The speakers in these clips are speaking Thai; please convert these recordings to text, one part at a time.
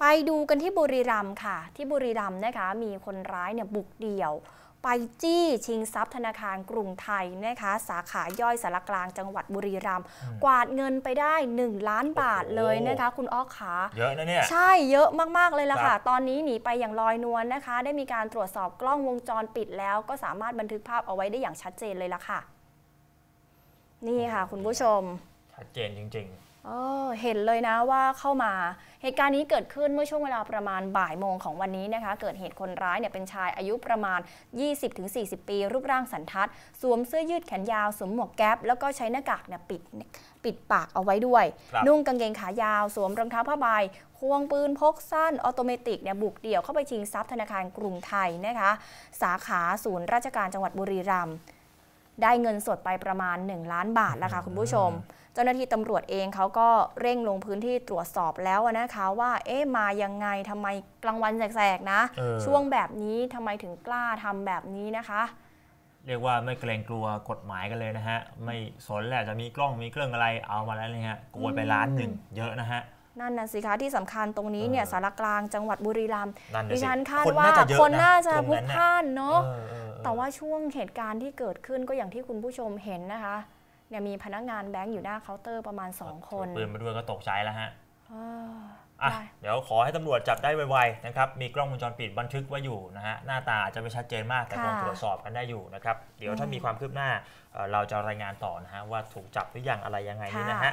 ไปดูกันที่บุรีรัมย์ค่ะ ที่บุรีรัมย์นะคะมีคนร้ายเนี่ยบุกเดี่ยว ไปจี้ชิงทรัพย์ธนาคารกรุงไทยนะคะ สาขาย่อยสารกลางจังหวัดบุรีรัมย์กวาดเงินไปได้ 1 ล้านบาทเลยนะคะ คุณอ้อขาเยอะนะเนี่ยใช่เยอะมาก ๆ เลยล่ะค่ะ ตอนนี้หนีไปอย่างลอยนวลนะคะ ได้มีการตรวจสอบกล้องวงจรปิดแล้วก็สามารถบันทึกภาพเอาไว้ได้อย่างชัดเจนเลยล่ะค่ะ นี่ค่ะ คุณผู้ชม ชัดเจนจริงๆเห็นเลยนะว่าเข้ามาเหตุการณ์นี้เกิดขึ้นเมื่อช่วงเวลาประมาณบ่ายโมงของวันนี้นะคะเกิดเหตุคนร้ายเนี่ยเป็นชายอายุประมาณ 20-40 ปีรูปร่างสันทัดสวมเสื้อยืดแขนยาว สวมหมวกแก๊ปแล้วก็ใช้หน้ากากเนี่ยปิดปิดปากเอาไว้ด้วย นุ่งกางเกงขายาว สวมรองเท้าผ้าใบควงปืนพกสั้นออโตเมติกเนี่ยบุกเดี่ยวเข้าไปชิงทรัพย์ธนาคารกรุงไทยนะคะ สาขาศูนย์ราชการจังหวัดบุรีรัมย์ได้เงินสดไปประมาณ 1 ล้านบาทแล้วค่ะคุณผู้ชม เจ้าหน้าที่ตำรวจเองเขาก็เร่งลงพื้นที่ตรวจสอบแล้วนะคะว่าเอ๊ะมายังไงทำไมกลางวันแสกๆนะ ช่วงแบบนี้ทำไมถึงกล้าทำแบบนี้นะคะ เรียกว่าไม่เกรงกลัวกฎหมายกันเลยนะฮะ ไม่สนแหละจะมีกล้องมีเครื่องอะไรเอามาแล้วลยฮะโกยไปล้านหนึ่งเยอะนะฮะ นั่นนะสิคะที่สำคัญตรงนี้เนี่ยสารกลางจังหวัดบุรีรัมย์ดิฉันคาดว่าคนน่าจะพุกพ่านเนาะแต่ว่าช่วงเหตุการณ์ที่เกิดขึ้นก็อย่างที่คุณผู้ชมเห็นนะคะเนี่ยมีพนักงานแบงก์อยู่หน้าเคาน์เตอร์ประมาณ 2 คน ปืนมาด้วยก็ตกใจแล้วฮะอ่ะเดี๋ยวขอให้ตำรวจจับได้ไวๆนะครับ มีกล้องวงจรปิดบันทึกไว้อยู่นะฮะหน้าตาจะไม่ชัดเจนมากแต่ลองตรวจสอบกันได้อยู่นะครับ เดี๋ยวถ้ามีความคืบหน้าเราจะรายงานต่อนะฮะว่าถูกจับหรือยังอะไรยังไงนี่นะฮะ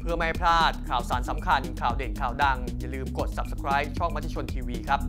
เพื่อไม่พลาดข่าวสารสำคัญข่าวเด่นข่าวดังอย่าลืมกด subscribe ช่องมัติชนทีวีครับ